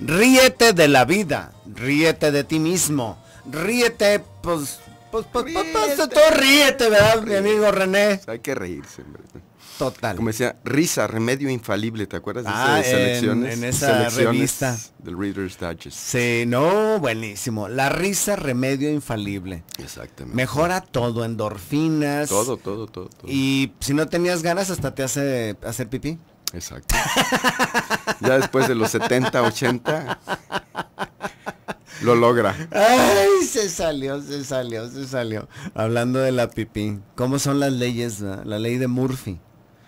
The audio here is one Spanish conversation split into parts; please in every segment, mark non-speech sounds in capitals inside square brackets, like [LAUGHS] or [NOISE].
ríete de la vida, ríete de ti mismo, ríete, pues, pues, pues, pues, ríete, ¿verdad, mi amigo René? Hay que reírse, hombre. Total. Como decía, risa, remedio infalible, ¿te acuerdas de ah, En, esa revista. Del Reader's Digest. Sí, no, buenísimo. La risa, remedio infalible. Exactamente. Mejora todo, endorfinas. Todo, todo, todo. Y si no tenías ganas, hasta te hace hacer pipí. Exacto. [LAUGHS] ya después de los 70, 80. Lo logra. Ay, se salió, se salió, se salió. Hablando de la pipí. ¿Cómo son las leyes? Ah, la ley de Murphy.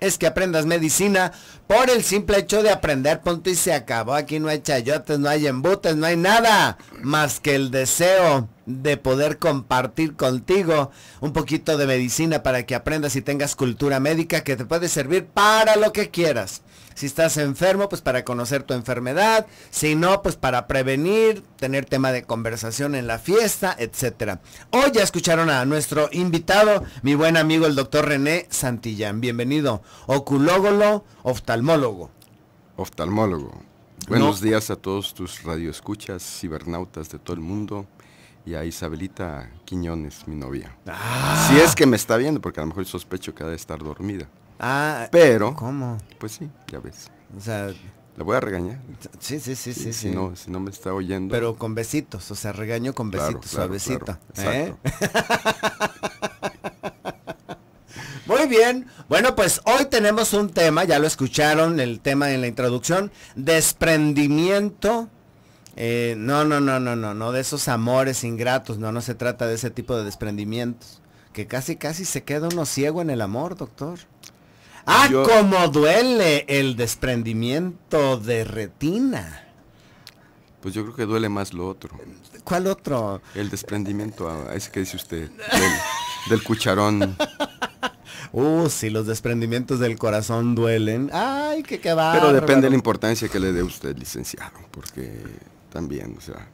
es que aprendas medicina por el simple hecho de aprender, punto y se acabó. Aquí no hay chayotes, no hay embutes, no hay nada más que el deseo de poder compartir contigo un poquito de medicina para que aprendas y tengas cultura médica que te puede servir para lo que quieras. Si estás enfermo, pues para conocer tu enfermedad. Si no, pues para prevenir, tener tema de conversación en la fiesta, etcétera. Hoy ya escucharon a nuestro invitado, mi buen amigo el doctor René Santillán. Bienvenido, oculógolo, oftalmólogo. Oftalmólogo. Buenos días a todos tus radioescuchas, cibernautas de todo el mundo y a Isabelita Quiñones, mi novia. Ah. Si es que me está viendo, porque a lo mejor sospecho que ha de estar dormida. Ah, pero. ¿Cómo? Pues sí, ya ves. O sea. La voy a regañar. Sí, sí, sí, sí. Si, No, si no me está oyendo. Pero con besitos, o sea, regaño con besitos, claro, suavecito. ¿eh? [LAUGHS] Muy bien. Bueno, pues hoy tenemos un tema, ya lo escucharon, el tema en la introducción, desprendimiento. Eh, no, no, no, no, no, no, de esos amores ingratos, no, no se trata de ese tipo de desprendimientos. Que casi, casi se queda uno ciego en el amor, doctor. Ah, cómo como duele el desprendimiento de retina. Pues yo creo que duele más lo otro. ¿Cuál otro? El desprendimiento, ah, ese que dice usted, del, cucharón. [LAUGHS] Uh, si los desprendimientos del corazón duelen. Ay, que qué va. Pero depende de la importancia que le dé usted, licenciado, porque también, o sea,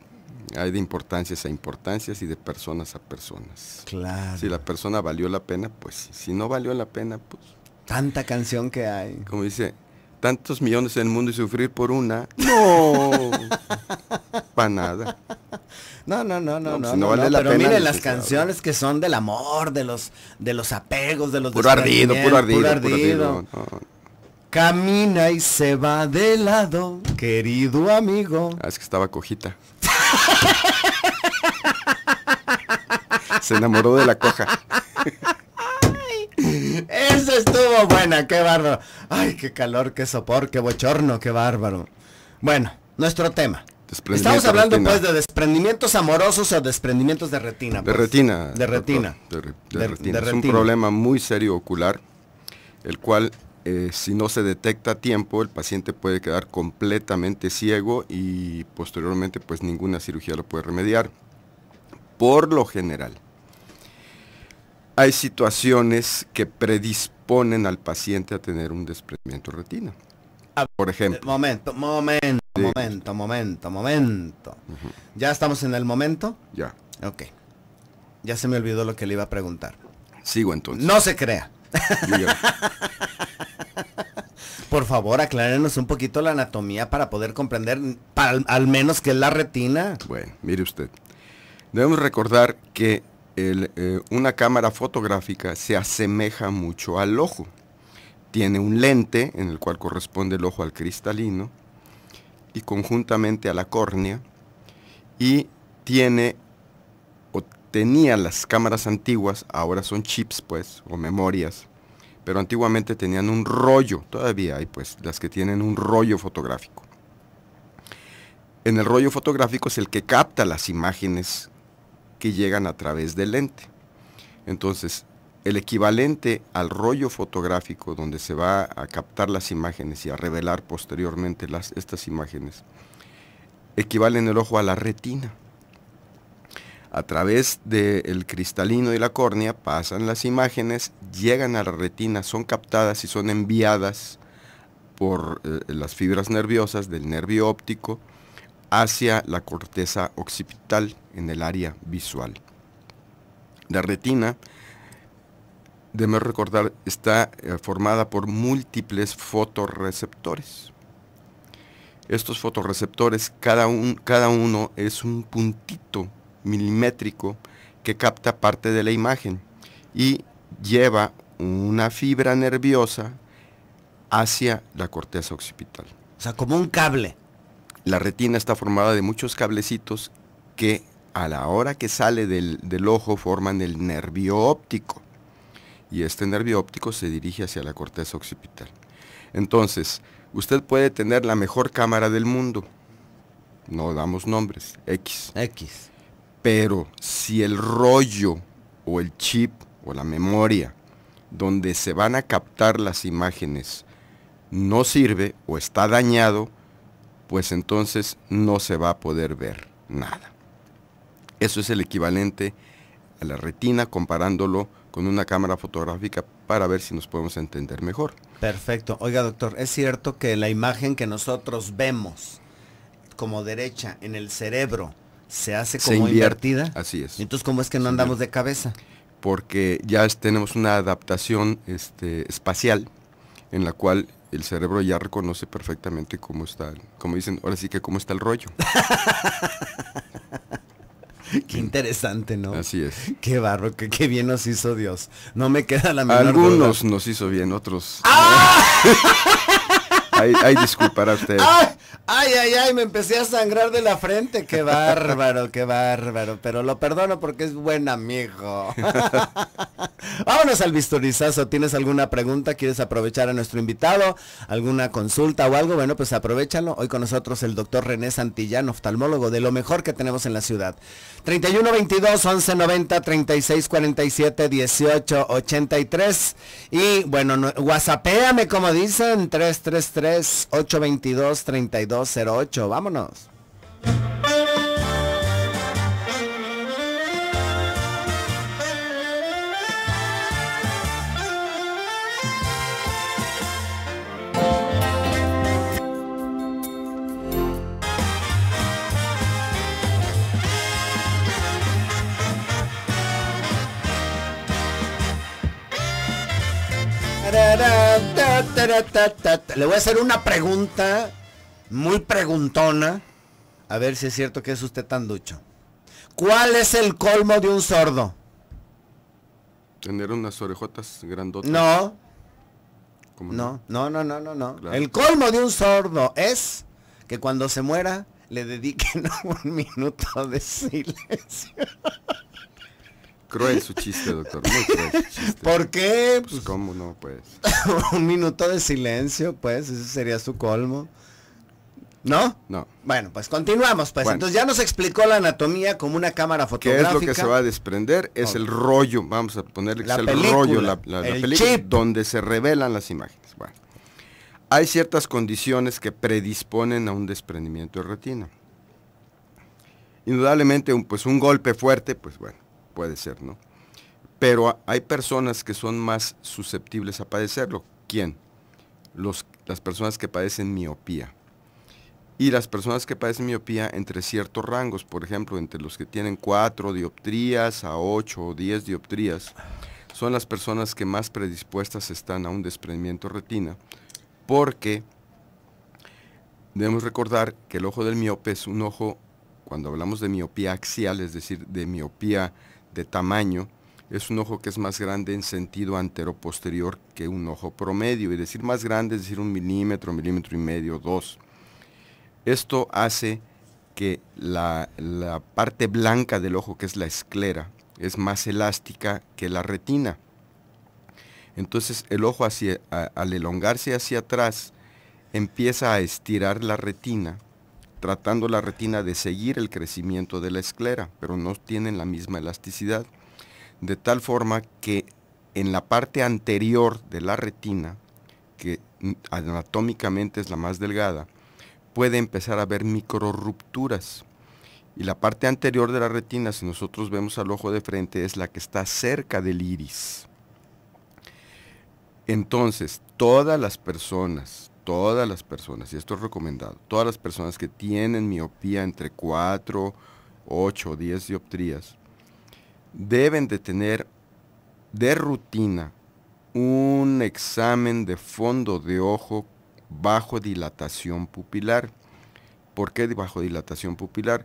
hay de importancias a importancias y de personas a personas. Claro. Si la persona valió la pena, pues si no valió la pena, pues Tanta canción que hay. Como dice, tantos millones en el mundo y sufrir por una. No. [LAUGHS] Para nada. No, no, no, no, no. Pues, pero miren las canciones que son del amor, de los, de los apegos, de los puro puro ardido, puro ardido. Camina y se va de lado, querido amigo. Ah, es que estaba cojita. [LAUGHS] se enamoró de la coja. Eso estuvo buena, qué bárbaro. Ay, qué calor, qué sopor, qué bochorno, qué bárbaro. Bueno, nuestro tema. Estamos hablando pues de desprendimientos amorosos o desprendimientos de retina. De pues. retina. De retina. Ah, retina. Es un problema muy serio ocular, el cual eh, si no se detecta a tiempo, el paciente puede quedar completamente ciego y posteriormente pues ninguna cirugía lo puede remediar. Por lo general, hay situaciones que predisponen al paciente a tener un desprendimiento retina. Por ejemplo. Momento, momento, momento, momento, momento. ¿Ya estamos en el momento? Ya. Ok. Ya se me olvidó lo que le iba a preguntar. Sigo entonces. No se crea. [LAUGHS] Por favor, aclárenos un poquito la anatomía para poder comprender al menos que es la retina. Bueno, mire usted. Debemos recordar que eh, una cámara fotográfica se asemeja mucho al ojo. Tiene un lente en el cual corresponde el ojo al cristalino y conjuntamente a la córnea y tiene o tenía las cámaras antiguas, ahora son chips pues o memorias, pero antiguamente tenían un rollo, todavía hay pues las que tienen un rollo fotográfico. En el rollo fotográfico es el que capta las imágenes que llegan a través del lente. Entonces, el equivalente al rollo fotográfico donde se va a captar las imágenes y a revelar posteriormente las, estas imágenes, equivalen en el ojo a la retina. A través del cristalino y la córnea pasan las imágenes, llegan a la retina, son captadas y son enviadas por eh, las fibras nerviosas del nervio óptico hacia la corteza occipital en el área visual. La retina, debemos recordar, está eh, formada por múltiples fotorreceptores. Estos fotorreceptores, cada, un, cada uno es un puntito milimétrico que capta parte de la imagen y lleva una fibra nerviosa hacia la corteza occipital. O sea, como un cable. La retina está formada de muchos cablecitos que a la hora que sale del, ojo forman el nervio óptico. Y este nervio óptico se dirige hacia la corteza occipital. Entonces, usted puede tener la mejor cámara del mundo. No damos nombres, X. X. Pero si el rollo o el chip o la memoria donde se van a captar las imágenes no sirve o está dañado, pues entonces no se va a poder ver nada. Eso es el equivalente a la retina comparándolo con una cámara fotográfica para ver si nos podemos entender mejor. Perfecto. Oiga, doctor, ¿es cierto que la imagen que nosotros vemos como derecha en el cerebro se hace como invertida? Así es. Entonces, ¿cómo es que no andamos de cabeza? Porque ya tenemos una adaptación este, espacial en la cual el cerebro ya reconoce perfectamente cómo está, como dicen, ahora sí que cómo está el rollo. [LAUGHS] [LAUGHS] Qué interesante, ¿no? Así es. Qué barro, qué, bien nos hizo Dios. No me queda la menor Algunos nos hizo bien, otros. ¡Ah! [LAUGHS] Ahí, ahí usted. Ay, ay, ay, me empecé a sangrar de la frente. Qué bárbaro, qué bárbaro. Pero lo perdono porque es buen amigo. [LAUGHS] Vámonos al bisturizazo. ¿Tienes alguna pregunta? ¿Quieres aprovechar a nuestro invitado? ¿Alguna consulta o algo? Bueno, pues aprovechalo. Hoy con nosotros el doctor René Santillán, oftalmólogo de lo mejor que tenemos en la ciudad. 3122 1190 3647 1883 Y bueno, whatsappéame como dicen, 333 822 3208 Vámonos. Le voy a hacer una pregunta muy preguntona. A ver si es cierto que es usted tan ducho. ¿Cuál es el colmo de un sordo? Tener unas orejotas grandotas. No. No, no, no, no, no, El colmo de un sordo es que cuando se muera le dediquen [LAUGHS] un minuto de silencio. Cruel su chiste, doctor. Muy ¿Por qué? Pues, pues, cómo no, pues. [LAUGHS] un minuto de silencio, pues, eso sería su colmo. ¿No? No. Bueno, pues continuamos, pues. Entonces ya nos explicó la anatomía como una cámara fotográfica. ¿Qué es lo que se va a desprender? Es el rollo, vamos a ponerle que es el rollo, la, película, donde se revelan las imágenes. Bueno. Hay ciertas condiciones que predisponen a un desprendimiento de retina. Indudablemente, pues un golpe fuerte, pues bueno, puede ser, ¿no? Pero hay personas que son más susceptibles a padecerlo. ¿Quién? las personas que padecen miopía. Y las personas que padecen miopía entre ciertos rangos, por ejemplo, entre los que tienen cuatro dioptrías a ocho o diez dioptrías, son las personas que más predispuestas están a un desprendimiento retina, porque debemos recordar que el ojo del miope es un ojo, cuando hablamos de miopía axial, es decir, de miopía de tamaño, es un ojo que es más grande en sentido antero posterior que un ojo promedio. Y decir más grande es decir un milímetro, milímetro y medio, dos. Esto hace que la, parte blanca del ojo, que es la esclera, es más elástica que la retina. Entonces el ojo al elongarse hacia atrás empieza a estirar la retina tratando la retina de seguir el crecimiento de la esclera, pero no tienen la misma elasticidad. De tal forma que en la parte anterior de la retina, que anatómicamente es la más delgada, puede empezar a haber microrupturas. Y la parte anterior de la retina, si nosotros vemos al ojo de frente, es la que está cerca del iris. Entonces, todas las personas, todas las personas, y esto es recomendado, todas las personas que tienen miopía entre 4, 8 o 10 dioptrías, deben de tener de rutina un examen de fondo de ojo bajo dilatación pupilar. ¿Por qué bajo dilatación pupilar?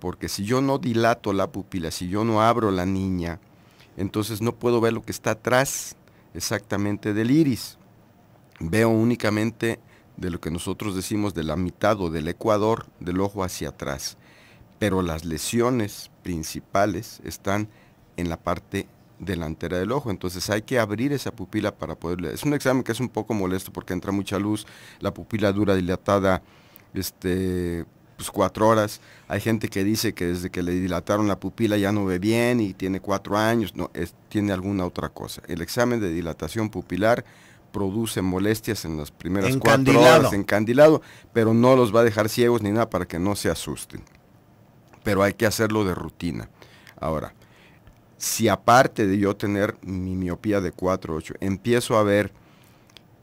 Porque si yo no dilato la pupila, si yo no abro la niña, entonces no puedo ver lo que está atrás exactamente del iris veo únicamente de lo que nosotros decimos de la mitad o del ecuador del ojo hacia atrás, pero las lesiones principales están en la parte delantera del ojo, entonces hay que abrir esa pupila para poderle... Es un examen que es un poco molesto porque entra mucha luz, la pupila dura dilatada este, pues, cuatro horas. Hay gente que dice que desde que le dilataron la pupila ya no ve bien y tiene cuatro años, no, tiene alguna otra cosa. El examen de dilatación pupilar produce molestias en las primeras cuatro horas, encandilado, pero no los va a dejar ciegos ni nada para que no se asusten. Pero hay que hacerlo de rutina. Ahora, si aparte de yo tener mi miopía de 4, 8, empiezo a ver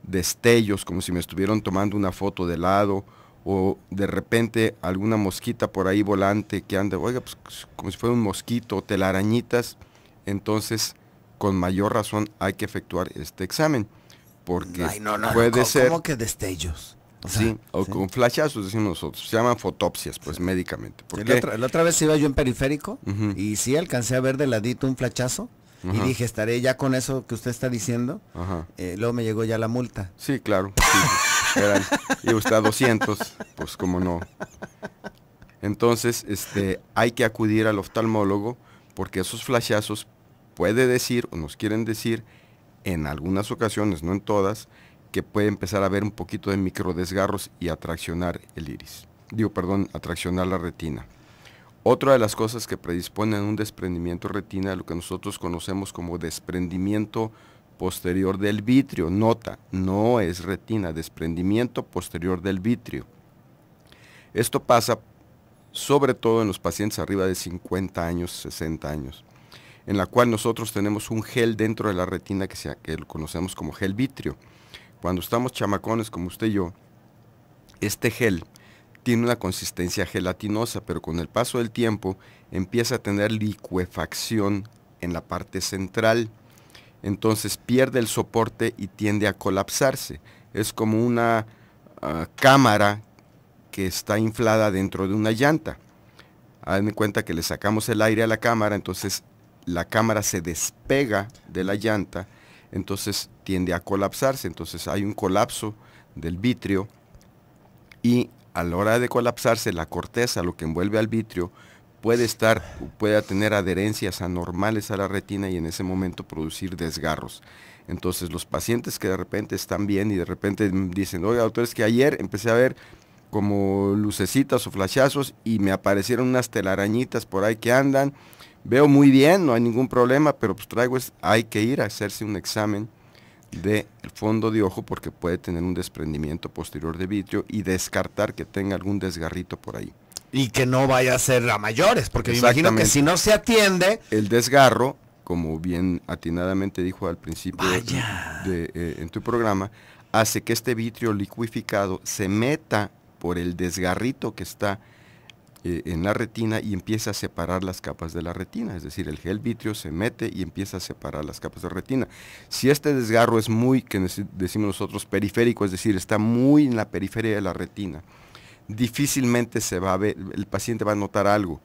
destellos como si me estuvieran tomando una foto de lado o de repente alguna mosquita por ahí volante que anda, oiga, pues, como si fuera un mosquito, telarañitas, entonces con mayor razón hay que efectuar este examen. Porque no, puede ser... como que destellos? sí, o con flashazos decimos nosotros, se llaman fotopsias, pues médicamente. la, otra, vez iba yo en periférico y sí alcancé a ver de ladito un flachazo y dije, estaré ya con eso que usted está diciendo. Eh, luego me llegó ya la multa. Sí, claro. y usted a 200, pues como no. Entonces, este, hay que acudir al oftalmólogo porque esos flashazos puede decir o nos quieren decir en algunas ocasiones, no en todas, que puede empezar a haber un poquito de microdesgarros y atraccionar el iris. Digo, perdón, atraccionar la retina. Otra de las cosas que predisponen un desprendimiento retina, lo que nosotros conocemos como desprendimiento posterior del vitrio. Nota, no es retina, desprendimiento posterior del vitrio. Esto pasa sobre todo en los pacientes arriba de 50 años, 60 años en la cual nosotros tenemos un gel dentro de la retina que, sea, lo conocemos como gel vitrio. Cuando estamos chamacones como usted y yo, este gel tiene una consistencia gelatinosa, pero con el paso del tiempo empieza a tener licuefacción en la parte central. Entonces pierde el soporte y tiende a colapsarse. Es como una ah, cámara que está inflada dentro de una llanta. Hagan en cuenta que le sacamos el aire a la cámara, entonces la cámara se despega de la llanta, entonces tiende a colapsarse. Entonces hay un colapso del vitrio y a la hora de colapsarse la corteza, lo que envuelve al vitrio, puede estar, puede tener adherencias anormales a la retina y en ese momento producir desgarros. Entonces los pacientes que de repente están bien y de repente dicen, oiga doctor, es que ayer empecé a ver como lucecitas o flashazos y me aparecieron unas telarañitas por ahí que andan veo muy bien, no hay ningún problema, pero pues traigo es, hay que ir a hacerse un examen del de fondo de ojo porque puede tener un desprendimiento posterior de vitrio y descartar que tenga algún desgarrito por ahí. Y que no vaya a ser a mayores, porque me imagino que si no se atiende... El desgarro, como bien atinadamente dijo al principio eh, en tu programa, hace que este vitrio liquificado se meta por el desgarrito que está eh, en la retina y empieza a separar las capas de la retina, es decir, el gel vitrio se mete y empieza a separar las capas de retina. Si este desgarro es muy, que decimos nosotros, periférico, es decir, está muy en la periferia de la retina, difícilmente se va a ver, el paciente va a notar algo.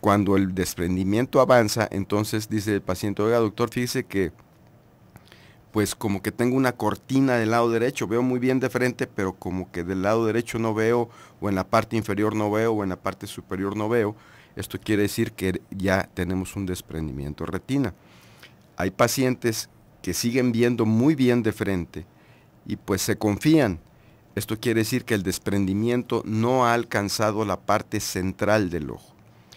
Cuando el desprendimiento avanza, entonces dice el paciente, oiga doctor, fíjese que pues como que tengo una cortina del lado derecho, veo muy bien de frente, pero como que del lado derecho no veo, o en la parte inferior no veo, o en la parte superior no veo. Esto quiere decir que ya tenemos un desprendimiento retina. Hay pacientes que siguen viendo muy bien de frente y pues se confían. Esto quiere decir que el desprendimiento no ha alcanzado la parte central del ojo.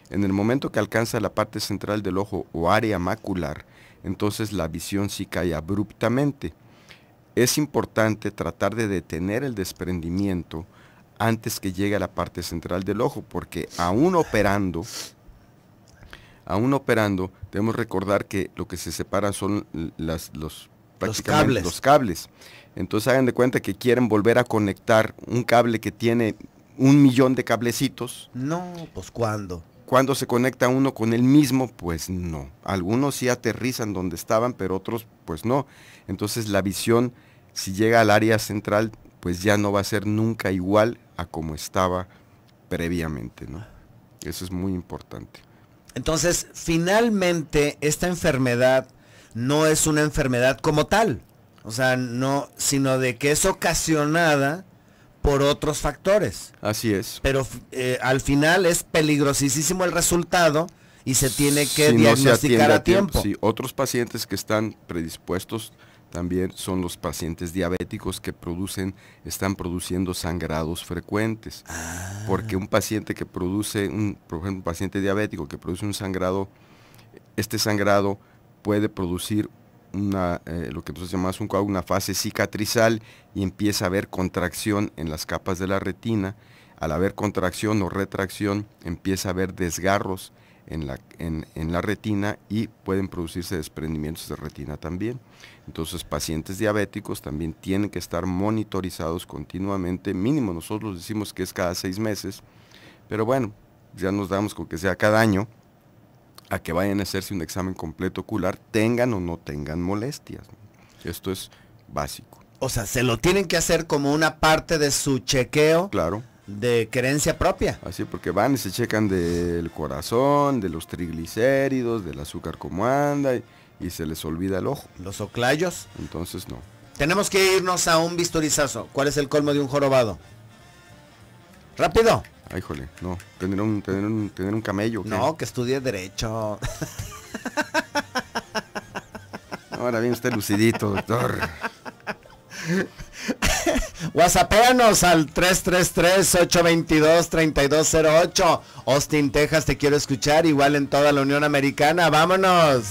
En el momento que alcanza la parte central del ojo o área macular, entonces la visión sí cae abruptamente. Es importante tratar de detener el desprendimiento antes que llegue a la parte central del ojo, porque aún operando, aún operando, debemos recordar que lo que se separa son los, cables. los cables. Entonces hagan de cuenta que quieren volver a conectar un cable que tiene un millón de cablecitos. No, pues cuándo cuando se conecta uno con él mismo, pues no. Algunos sí aterrizan donde estaban, pero otros pues no. Entonces la visión, si llega al área central, pues ya no va a ser nunca igual a como estaba previamente, ¿no? Eso es muy importante. Entonces, finalmente, esta enfermedad no es una enfermedad como tal, o sea, no, sino de que es ocasionada por otros factores. Así es. Pero eh, al final es peligrosísimo el resultado y se tiene que diagnosticar a tiempo. Sí, otros pacientes que están predispuestos también son los pacientes diabéticos que producen, están produciendo sangrados frecuentes. Ah. Porque un paciente que produce, un, por ejemplo, un paciente diabético que produce un sangrado, este sangrado puede producir una, eh, lo que nosotros llamamos un, una fase cicatrizal y empieza a haber contracción en las capas de la retina. Al haber contracción o retracción, empieza a haber desgarros en la, en la retina y pueden producirse desprendimientos de retina también. Entonces, pacientes diabéticos también tienen que estar monitorizados continuamente, mínimo nosotros decimos que es cada seis meses, pero bueno, ya nos damos con que sea cada año a que vayan a hacerse un examen completo ocular, tengan o no tengan molestias. Esto es básico. O sea, se lo tienen que hacer como una parte de su chequeo. Claro. De creencia propia. Así, porque van y se checan del corazón, de los triglicéridos, del azúcar como anda, y, y se les olvida el ojo. Los oclayos. Entonces no. Tenemos que irnos a un bisturizazo. ¿Cuál es el colmo de un jorobado? Rápido. Ay, ah, jole, no. Tener un, tener un, camello. No, que estudie derecho. [LAUGHS] Ahora bien usted lucidito, doctor. WhatsAppéanos al 333-822-3208. Austin, Texas, te quiero escuchar. Igual en toda la Unión Americana. Vámonos.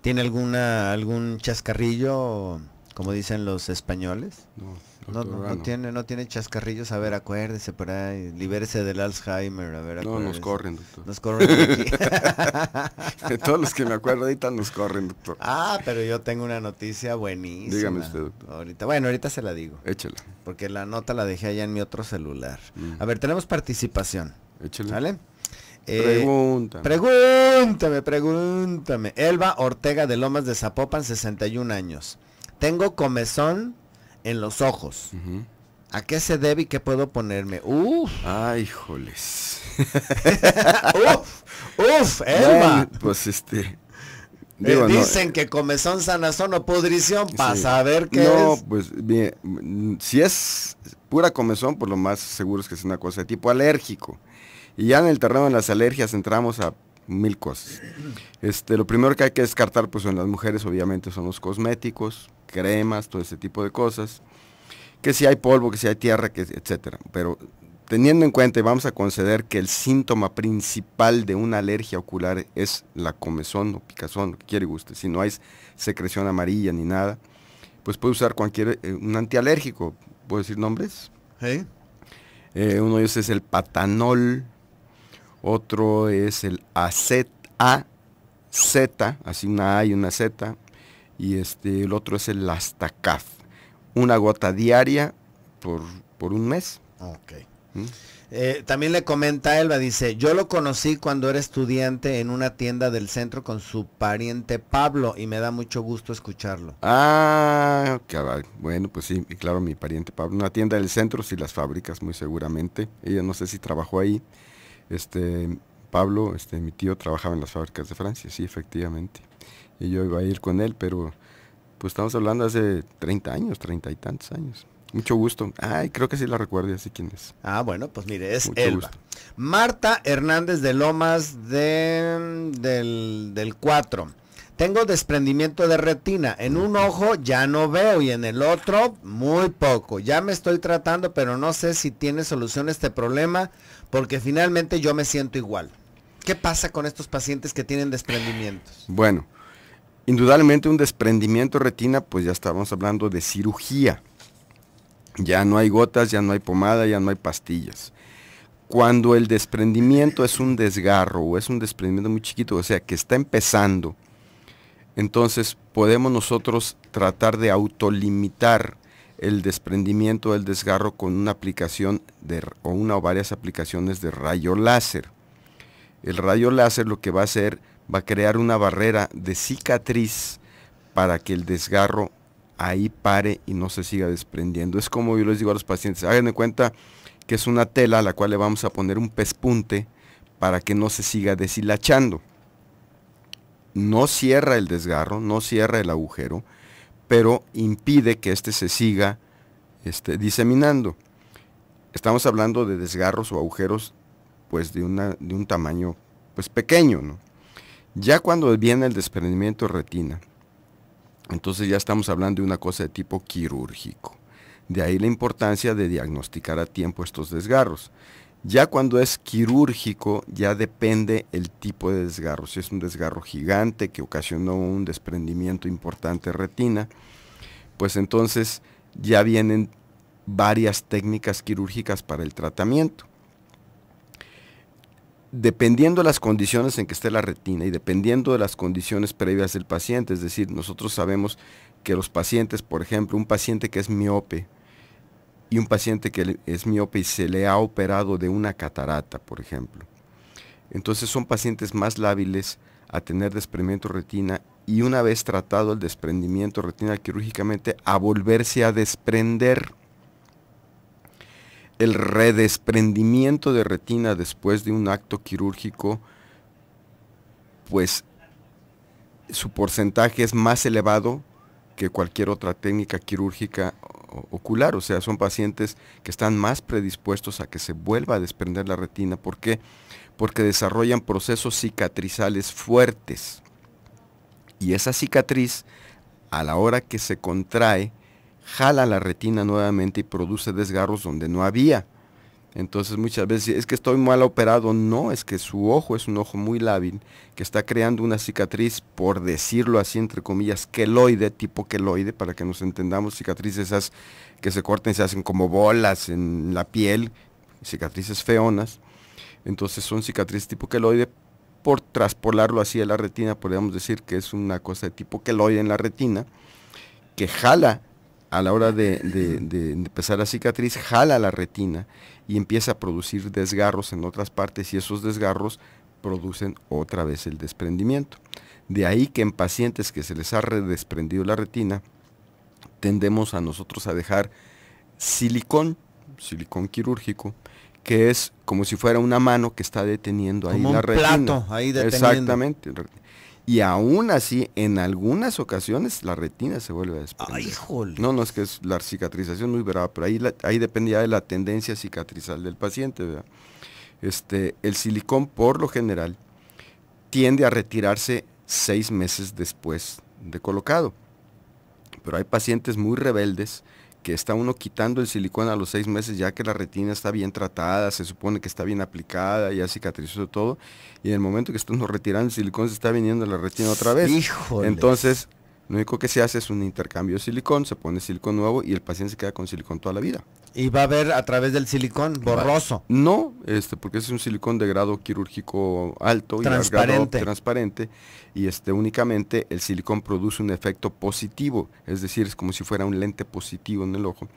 ¿Tiene alguna algún chascarrillo, como dicen los españoles? No, no, tiene no tiene chascarrillos. A ver, acuérdese por ahí, libérese del Alzheimer. A ver, acuérdese. No, nos corren, doctor. Nos corren. [LAUGHS] De todos los que me acuerdo ahorita nos corren, doctor. Ah, pero yo tengo una noticia buenísima. Dígame usted, doctor. Ahorita, bueno, ahorita se la digo. Échela. Porque la nota la dejé allá en mi otro celular. Mm. A ver, tenemos participación. Échela. ¿Vale? pregúntame. Pregúntame, Elba Ortega de Lomas de Zapopan, 61 años. Tengo comezón en los ojos. ¿A qué se debe y qué puedo ponerme? Uf. Ay, joles. [LAUGHS] uf, uf, Elba. pues este. Eh, dicen eh, que comezón, sanazón o pudrición para saber qué es. No, pues bien, si es pura comezón, Por pues lo más seguro es que es una cosa de tipo alérgico. Y ya en el terreno de las alergias entramos a mil cosas. Este, lo primero que hay que descartar, pues en las mujeres obviamente son los cosméticos, cremas, todo ese tipo de cosas. Que si hay polvo, que si hay tierra, que, etcétera. Pero teniendo en cuenta, y vamos a conceder que el síntoma principal de una alergia ocular es la comezón o picazón, lo que quiere y guste. Si no hay secreción amarilla ni nada, pues puede usar cualquier, eh, un antialérgico. ¿Puedo decir nombres? ¿Eh? uno de ellos es el patanol, otro es el AZ, así una A y una Z. Y este, el otro es el Astacaf. Una gota diaria por, un mes. ¿Mm? Eh, también le comenta Elba, dice, yo lo conocí cuando era estudiante en una tienda del centro con su pariente Pablo y me da mucho gusto escucharlo. Ah, bueno, pues sí, claro, mi pariente Pablo, una tienda del centro, sí las fábricas muy seguramente. Ella no sé si trabajó ahí este, Pablo, este, mi tío, trabajaba en las fábricas de Francia, sí, efectivamente. Y yo iba a ir con él, pero pues estamos hablando hace 30 años, 30 y tantos años. Mucho gusto. Ay, creo que sí la recuerdo, así quién es. Ah, bueno, pues mire, es Elba. Marta Hernández de Lomas de, del, del 4. Tengo desprendimiento de retina. En un ojo ya no veo y en el otro muy poco. Ya me estoy tratando, pero no sé si tiene solución este problema porque finalmente yo me siento igual. ¿Qué pasa con estos pacientes que tienen desprendimientos? Bueno, indudablemente un desprendimiento de retina, pues ya estamos hablando de cirugía. Ya no hay gotas, ya no hay pomada, ya no hay pastillas cuando el desprendimiento es un desgarro o es un desprendimiento muy chiquito, o sea, que está empezando entonces podemos nosotros tratar de autolimitar el desprendimiento del desgarro con una aplicación de, o una o varias aplicaciones de rayo láser. El rayo láser lo que va a hacer va a crear una barrera de cicatriz para que el desgarro ahí pare y no se siga desprendiendo. Es como yo les digo a los pacientes, hagan de cuenta que es una tela a la cual le vamos a poner un pespunte para que no se siga deshilachando no cierra el desgarro, no cierra el agujero, pero impide que éste se siga este, diseminando. Estamos hablando de desgarros o agujeros pues de, de un tamaño pues pequeño. Ya cuando viene el desprendimiento de retina, entonces ya estamos hablando de una cosa de tipo quirúrgico. De ahí la importancia de diagnosticar a tiempo estos desgarros. Ya cuando es quirúrgico, ya depende el tipo de desgarro. Si es un desgarro gigante que ocasionó un desprendimiento importante de retina, pues entonces ya vienen varias técnicas quirúrgicas para el tratamiento. Dependiendo de las condiciones en que esté la retina y dependiendo de las condiciones previas del paciente, es decir, nosotros sabemos que los pacientes, por ejemplo, un paciente que es miope, y un paciente que es miope y se le ha operado de una catarata, por ejemplo. Entonces son pacientes más lábiles a tener desprendimiento retina y una vez tratado el desprendimiento retina quirúrgicamente, a volverse a desprender. El redesprendimiento de retina después de un acto quirúrgico, pues su porcentaje es más elevado que cualquier otra técnica quirúrgica ocular, o sea, son pacientes que están más predispuestos a que se vuelva a desprender la retina. ¿Por qué? Porque desarrollan procesos cicatrizales fuertes. Y esa cicatriz, a la hora que se contrae, jala la retina nuevamente y produce desgarros donde no había. Entonces muchas veces es que estoy mal operado, no, es que su ojo es un ojo muy lábil que está creando una cicatriz, por decirlo así, entre comillas, queloide, tipo queloide, para que nos entendamos, cicatrices esas que se cortan y se hacen como bolas en la piel, cicatrices feonas. Entonces son cicatrices tipo queloide, por traspolarlo así a la retina, podríamos decir que es una cosa de tipo queloide en la retina, que jala a la hora de, de empezar la cicatriz, jala la retina y empieza a producir desgarros en otras partes y esos desgarros producen otra vez el desprendimiento. De ahí que en pacientes que se les ha desprendido la retina, tendemos a nosotros a dejar silicón, silicón quirúrgico, que es como si fuera una mano que está deteniendo ahí la retina. ahí deteniendo. Exactamente. Y aún así, en algunas ocasiones, la retina se vuelve a desprender. No, no, es que es la cicatrización muy brava, pero ahí, dependía ahí depende de la tendencia cicatrizal del paciente. Este, el silicón, por lo general, tiende a retirarse seis meses después de colocado. Pero hay pacientes muy rebeldes que está uno quitando el silicón a los seis meses ya que la retina está bien tratada, se supone que está bien aplicada, ya cicatrizó todo, y en el momento que uno retirando el silicón se está viniendo la retina otra vez. Entonces, lo único que se hace es un intercambio de silicón, se pone silicón nuevo y el paciente se queda con silicón toda la vida. Y va a ver a través del silicón borroso. No, este, porque es un silicón de grado quirúrgico alto y transparente. Y este, únicamente el silicón produce un efecto positivo, es decir, es como si fuera un lente positivo en el ojo.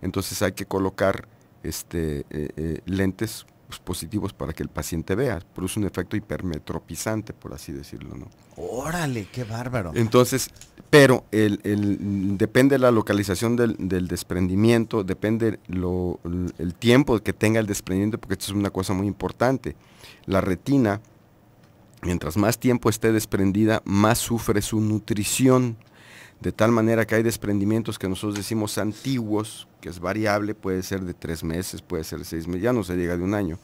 Entonces hay que colocar este, eh, eh, lentes pues, positivos para que el paciente vea. Produce un efecto hipermetropizante, por así decirlo, ¿no? Órale, qué bárbaro. Entonces, pero el, el, depende la localización del, desprendimiento, depende lo, el tiempo que tenga el desprendimiento, porque esto es una cosa muy importante. La retina, mientras más tiempo esté desprendida, más sufre su nutrición de tal manera que hay desprendimientos que nosotros decimos antiguos, que es variable, puede ser de tres meses, puede ser de seis meses, ya no se llega de un año,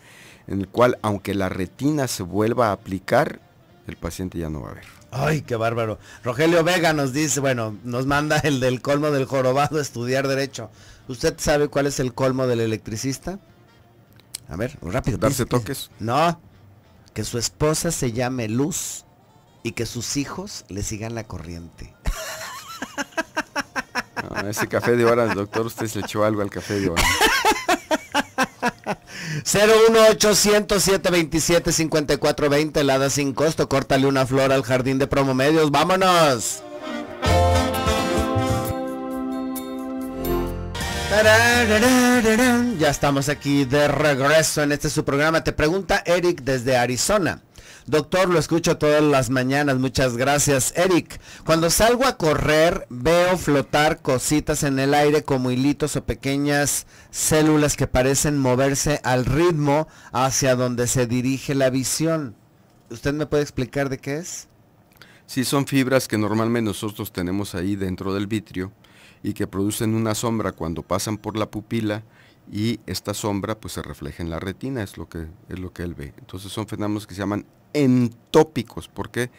en el cual aunque la retina se vuelva a aplicar, el paciente ya no va a ver. Ay, qué bárbaro. Rogelio Vega nos dice, bueno, nos manda el del colmo del jorobado a estudiar derecho. ¿Usted sabe cuál es el colmo del electricista? A ver, rápido. Darse toques. No, que su esposa se llame Luz y que sus hijos le sigan la corriente. [LAUGHS] ese café de horas, doctor, usted se echó algo al café de horas. 01800-727-5420, helada sin costo. Córtale una flor al jardín de Promomedios. ¡Vámonos! Ya estamos aquí de regreso en este su programa. Te pregunta Eric desde Arizona. Doctor, lo escucho todas las mañanas, muchas gracias. Eric, cuando salgo a correr veo flotar cositas en el aire como hilitos o pequeñas células que parecen moverse al ritmo hacia donde se dirige la visión. ¿Usted me puede explicar de qué es? Sí, son fibras que normalmente nosotros tenemos ahí dentro del vitrio y que producen una sombra cuando pasan por la pupila y esta sombra pues se refleja en la retina, es lo que, es lo que él ve. Entonces son fenómenos que se llaman entópicos. ¿Por qué?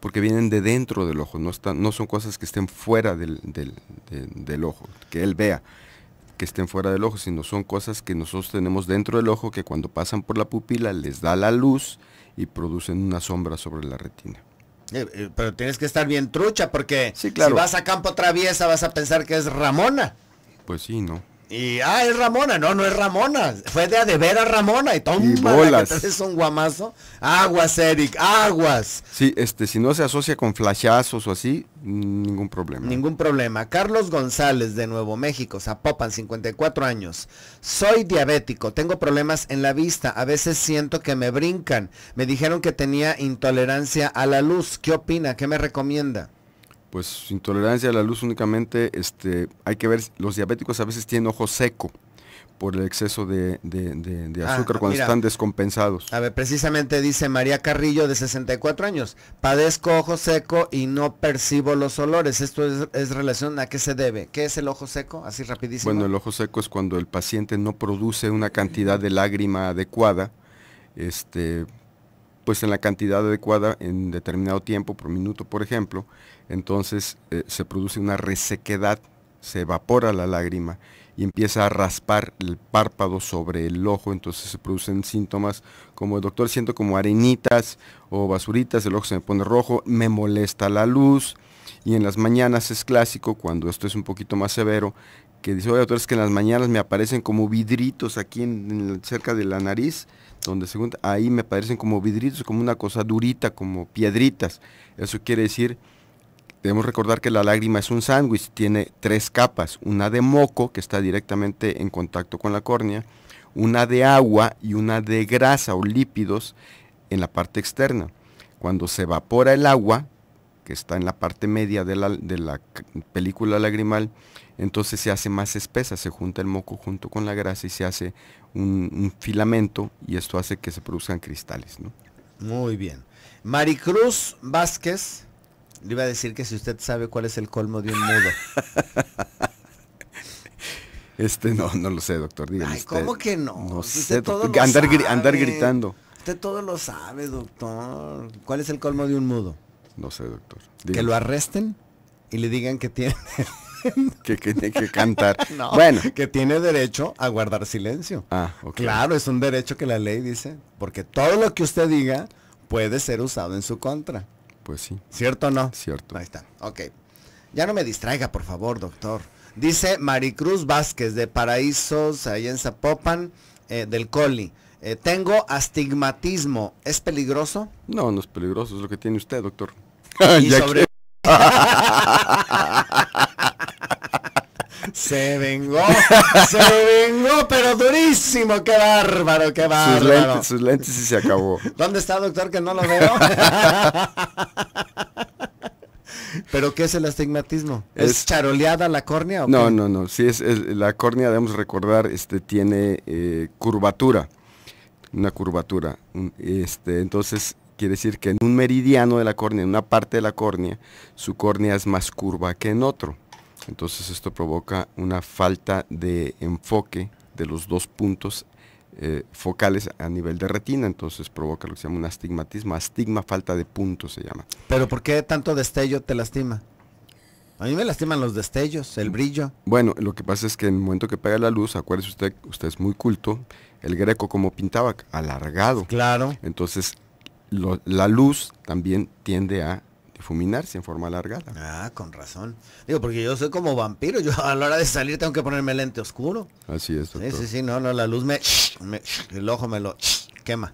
Porque vienen de dentro del ojo, no, están, no son cosas que estén fuera del, del, ojo, que él vea que estén fuera del ojo, sino son cosas que nosotros tenemos dentro del ojo que cuando pasan por la pupila les da la luz y producen una sombra sobre la retina. Eh, eh, pero tienes que estar bien trucha porque si claro. si vas a campo traviesa vas a pensar que es Ramona. Pues sí, ¿no? Y, ah, es Ramona. No, no es Ramona. Fue de a a Ramona. Y toma, es un guamazo. Aguas, Eric, aguas. Sí, este, si no se asocia con flashazos o así, ningún problema. Ningún problema. Carlos González, de Nuevo México, Zapopan, 54 años. Soy diabético, tengo problemas en la vista. A veces siento que me brincan. Me dijeron que tenía intolerancia a la luz. ¿Qué opina? ¿Qué me recomienda? pues intolerancia a la luz únicamente, este, hay que ver, los diabéticos a veces tienen ojo seco por el exceso de, ah, azúcar cuando están descompensados. A ver, precisamente dice María Carrillo de 64 años, padezco ojo seco y no percibo los olores. ¿Esto es, es, relación a qué se debe? ¿Qué es el ojo seco? Así rapidísimo. Bueno, el ojo seco es cuando el paciente no produce una cantidad de lágrima adecuada, este, pues en la cantidad adecuada en determinado tiempo, por minuto, por ejemplo, entonces eh, se produce una resequedad, se evapora la lágrima y empieza a raspar el párpado sobre el ojo, entonces se producen síntomas como el doctor siento como arenitas o basuritas, el ojo se me pone rojo, me molesta la luz y en las mañanas es clásico cuando esto es un poquito más severo que dice, oye doctor, es que en las mañanas me aparecen como vidritos aquí cerca de la nariz, donde según ahí me aparecen como vidritos, como una cosa durita, como piedritas. Eso quiere decir Debemos recordar que la lágrima es un sándwich, tiene tres capas, una de moco que está directamente en contacto con la córnea, una de agua y una de grasa o lípidos en la parte externa. Cuando se evapora el agua, que está en la parte media de la, película lagrimal, entonces se hace más espesa, se junta el moco junto con la grasa y se hace un, filamento y esto hace que se produzcan cristales. ¿no? Muy bien. Maricruz Vázquez le iba a decir que si usted sabe cuál es el colmo de un mudo. [LAUGHS] Este no, no lo sé, doctor. Ay, ¿cómo que no? andar, gritando. Usted todo lo sabe, doctor. ¿Cuál es el colmo de un mudo? No sé, doctor. Que lo arresten y le digan que tiene... [LAUGHS] que tiene que, cantar. [LAUGHS] bueno. Que tiene derecho a guardar silencio. Ah, claro, es un derecho que la ley dice, porque todo lo que usted diga puede ser usado en su contra. Pues sí. ¿Cierto o no? Cierto. Ahí está. Ok. Ya no me distraiga, por favor, doctor. Dice Maricruz Vázquez de Paraísos, ahí en Zapopan, eh, del Coli. Eh, tengo astigmatismo. ¿Es peligroso? No, no es peligroso, es lo que tiene usted, doctor. [LAUGHS] ¿Y sobre... [LAUGHS] Se vengó, se vengó, pero durísimo. Qué bárbaro, qué bárbaro. Sus lentes, sus y se acabó. ¿Dónde está, doctor, que no lo veo? [LAUGHS] ¿Pero qué es el astigmatismo? ¿Es, charoleada la córnea? no, no, no. Sí, es, la córnea, debemos recordar, este, tiene eh, curvatura. Una curvatura. Este, entonces, quiere decir que en un meridiano de la córnea, en una parte de la córnea, su córnea es más curva que en otro. Entonces esto provoca una falta de enfoque de los dos puntos eh, focales a nivel de retina, entonces provoca lo que se llama un astigmatismo, astigma falta de puntos se llama. Pero ¿por qué tanto destello te lastima? A mí me lastiman los destellos, el brillo. Bueno, lo que pasa es que en el momento que pega la luz, acuérdese usted, usted es muy culto, el greco como pintaba, alargado. Claro. Entonces la luz también tiende a fuminarse en forma alargada. Ah, con razón. Digo, porque yo soy como vampiro, yo a la hora de salir tengo que ponerme lente oscuro. Así es, doctor. Sí, sí, sí, no, no, la luz me, el ojo me lo quema.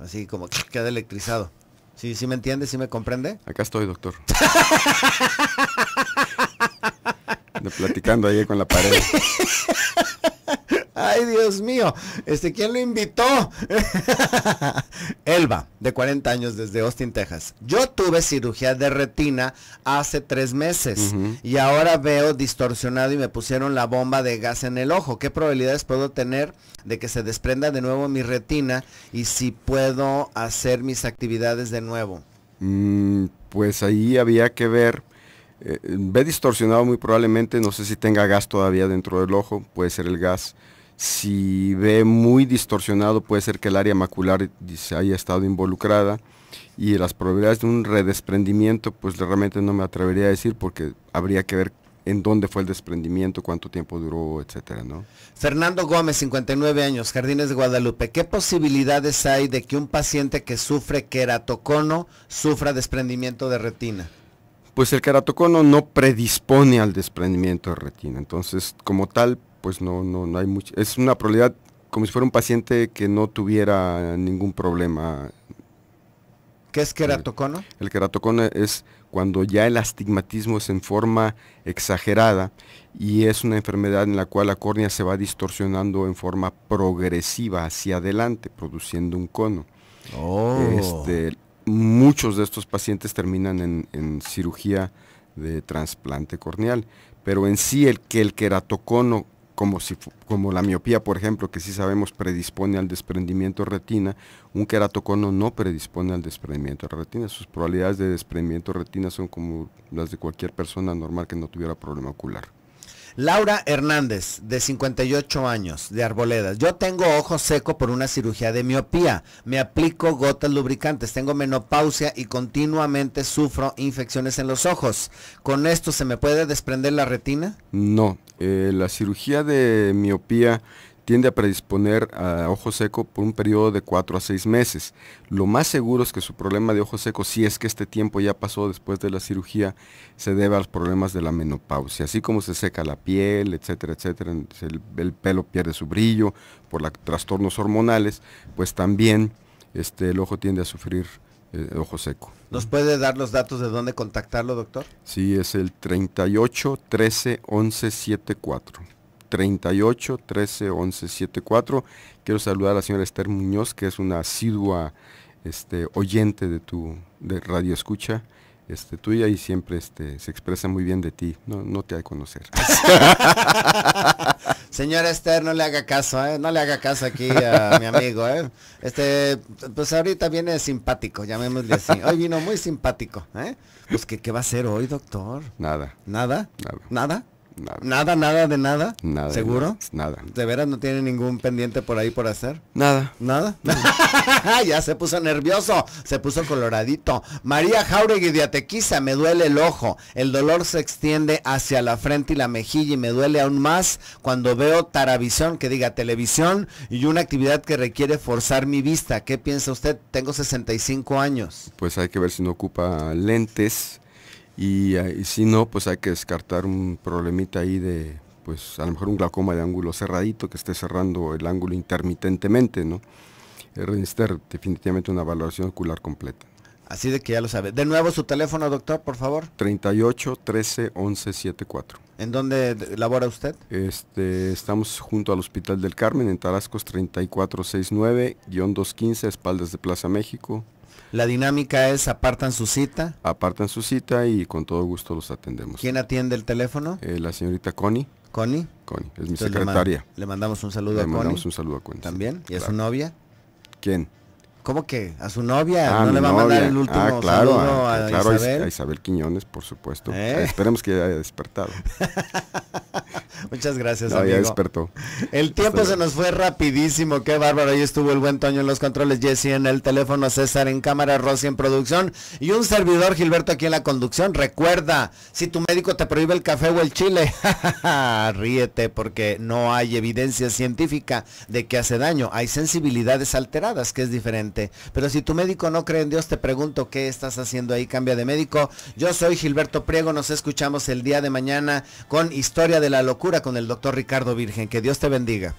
Así como queda electrizado. ¿Sí, sí me entiende? ¿Sí me comprende? Acá estoy, doctor. [LAUGHS] platicando ahí con la pared. Ay, Dios mío. Este, ¿quién lo invitó? [LAUGHS] Elba, de 40 años, desde Austin, Texas. Yo tuve cirugía de retina hace tres meses y ahora veo distorsionado y me pusieron la bomba de gas en el ojo. ¿Qué probabilidades puedo tener de que se desprenda de nuevo mi retina y si puedo hacer mis actividades de nuevo? Mm, pues ahí había que ver eh, ve distorsionado muy probablemente, no sé si tenga gas todavía dentro del ojo, puede ser el gas. Si ve muy distorsionado, puede ser que el área macular se haya estado involucrada y las probabilidades de un redesprendimiento, pues realmente no me atrevería a decir porque habría que ver en dónde fue el desprendimiento, cuánto tiempo duró, etcétera, Fernando Gómez, 59 años, Jardines de Guadalupe. ¿Qué posibilidades hay de que un paciente que sufre queratocono sufra desprendimiento de retina? pues el keratocono no predispone al desprendimiento de retina. Entonces, como tal, pues no, no, no hay mucho. Es una probabilidad como si fuera un paciente que no tuviera ningún problema. ¿Qué es queratocono? El, el es cuando ya el astigmatismo es en forma exagerada y es una enfermedad en la cual la córnea se va distorsionando en forma progresiva hacia adelante, produciendo un cono. Oh. Este, muchos de estos pacientes terminan en, cirugía de trasplante corneal, pero en sí el que el queratocono como, como la miopía, por ejemplo, que sí sabemos predispone al desprendimiento de retina, un queratocono no predispone al desprendimiento de retina. Sus probabilidades de desprendimiento de retina son como las de cualquier persona normal que no tuviera problema ocular. Laura Hernández, de 58 años, de Arboledas. Yo tengo ojos seco por una cirugía de miopía. Me aplico gotas lubricantes. Tengo menopausia y continuamente sufro infecciones en los ojos. ¿Con esto se me puede desprender la retina? No. Eh, la cirugía de miopía tiende a predisponer a ojo seco por un periodo de 4 a 6 meses. Lo más seguro es que su problema de ojo seco, si es que este tiempo ya pasó después de la cirugía, se debe a los problemas de la menopausia, así como se seca la piel, etcétera, etcétera, el, pelo pierde su brillo por la, trastornos hormonales, pues también este, el ojo tiende a sufrir eh, ojo seco. ¿Nos puede dar los datos de dónde contactarlo, doctor? Sí, es el 38 13 11 38 13 11 74. Quiero saludar a la señora Esther Muñoz, que es una asidua este, oyente de tu de radio escucha este, tuya y siempre este, se expresa muy bien de ti. No, no te hay que conocer. [LAUGHS] Señora Esther, no le haga caso, ¿eh? no le haga caso aquí a mi amigo. ¿eh? Este, pues ahorita viene simpático, llamémosle así. Hoy vino muy simpático. ¿eh? Pues ¿qué, ¿qué, va a ser hoy, doctor? Nada. ¿Nada? ¿Nada? ¿Nada? Nada. nada. de nada. Nada. ¿Seguro? nada, ¿De veras no tiene ningún pendiente por ahí por hacer? Nada. ¿Nada? [LAUGHS] ya se puso nervioso, se puso coloradito. María Jauregui de Atequiza, me duele el ojo. El dolor se extiende hacia la frente y la mejilla y me duele aún más cuando veo taravisión, que diga televisión, y una actividad que requiere forzar mi vista. ¿Qué piensa usted? Tengo 65 años. Pues hay que ver si no ocupa lentes Ah, y, si no, pues hay que descartar un problemita ahí de, pues a lo mejor un glaucoma de ángulo cerradito que esté cerrando el ángulo intermitentemente, ¿no? Necesitar definitivamente una valoración ocular completa. Así de que ya lo sabe. De nuevo su teléfono, doctor, por favor. 38 13 11 74. ¿En dónde labora usted? Este, estamos junto al Hospital del Carmen, en Tarascos 3469-215, espaldas de Plaza México. La dinámica es apartan su cita. Apartan su cita y con todo gusto los atendemos. ¿Quién atiende el teléfono? Eh, la señorita Connie. Connie. Connie, es mi secretaria. Le, mandamos un saludo a Connie. Le mandamos un saludo a Connie. ¿También? ¿Y a su novia? ¿Quién? ¿Cómo que? ¿A su novia? Ah, ¿No le va a mandar el último ah, claro, saludo ah, a, claro, Isabel? a, Isabel? Quiñones, por supuesto. ¿Eh? Esperemos que haya despertado. [LAUGHS] Muchas gracias, no, amigo. despertó. El tiempo se nos fue rapidísimo, qué bárbaro. Ahí estuvo el buen Toño en los controles, Jesse en el teléfono, César en cámara, Rosy en producción y un servidor, Gilberto, aquí en la conducción. Recuerda, si tu médico te prohíbe el café o el chile, [LAUGHS] ríete porque no hay evidencia científica de que hace daño. Hay sensibilidades alteradas, que es diferente. Pero si tu médico no cree en Dios, te pregunto qué estás haciendo ahí, cambia de médico. Yo soy Gilberto Priego, nos escuchamos el día de mañana con Historia de la Locura con el doctor Ricardo Virgen. Que Dios te bendiga.